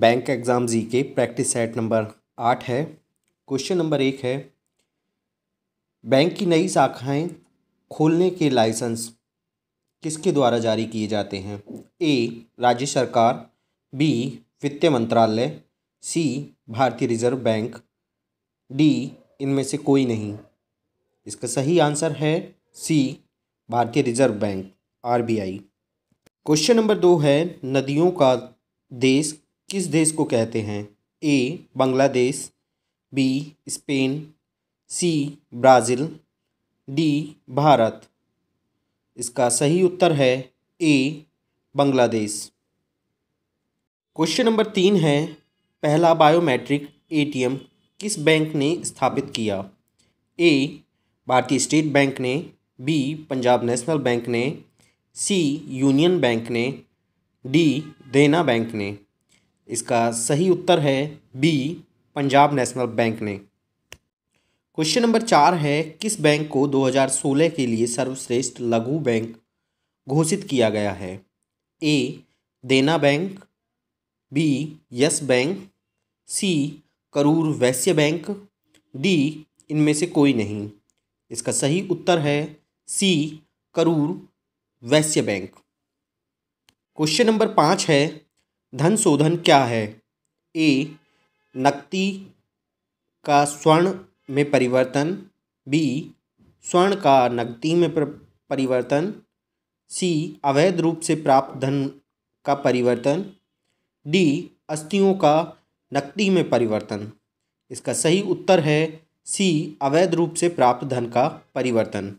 bank exam जी के practice set number आठ है क्वेश्चन नंबर एक है बैंक की नई शाखाएं खोलने के लाइसेंस किसके द्वारा जारी किए जाते हैं ए राज्य सरकार बी वित्त मंत्रालय सी भारतीय रिजर्व बैंक डी इनमें से कोई नहीं इसका सही आंसर है सी भारतीय reserve bank RBI question number दो है नदियों का देश किस देश को कहते हैं A Bangladesh B Spain C Brazil D Bharat इसका सही उत्तर है ए बांग्लादेश क्वेश्चन नंबर तीन है पहला बायोमेट्रिक एटीएम किस बैंक ने स्थापित किया ए भारतीय स्टेट बैंक ने बी पंजाब नेशनल बैंक ने सी यूनियन बैंक ने डी देना बैंक ने इसका सही उत्तर है बी पंजाब नेशनल बैंक ने क्वेश्चन नंबर चार है किस बैंक को 2016 के लिए सर्वश्रेष्ठ लघु बैंक घोषित किया गया है A Dena Bank B Yes Bank C Karur Vysya Bank D इनमें से कोई नहीं इसका सही उत्तर है सी Karur Vysya bank question number पाँच है धन शोधन क्या है ए नकदी का स्वर्ण में परिवर्तन बी स्वर्ण का नकदी में परिवर्तन सी अवैध रूप से प्राप्त धन का परिवर्तन डी अस्थियों का नकदी में परिवर्तन इसका सही उत्तर है सी अवैध रूप से प्राप्त धन का परिवर्तन